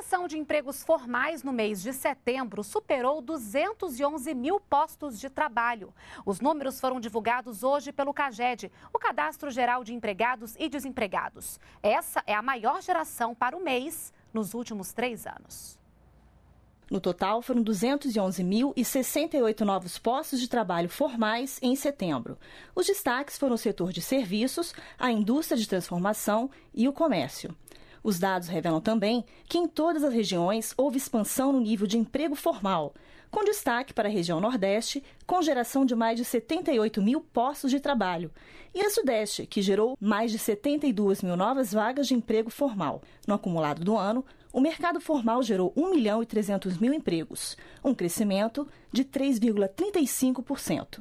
criação de empregos formais no mês de setembro superou 211 mil postos de trabalho. Os números foram divulgados hoje pelo CAGED, o Cadastro Geral de Empregados e Desempregados. Essa é a maior geração para o mês nos últimos três anos. No total, foram 211.068 novos postos de trabalho formais em setembro. Os destaques foram o setor de serviços, a indústria de transformação e o comércio. Os dados revelam também que em todas as regiões houve expansão no nível de emprego formal, com destaque para a região Nordeste, com geração de mais de 78 mil postos de trabalho, e a Sudeste, que gerou mais de 72 mil novas vagas de emprego formal. No acumulado do ano, o mercado formal gerou 1 milhão e 300 mil empregos, um crescimento de 3,35%.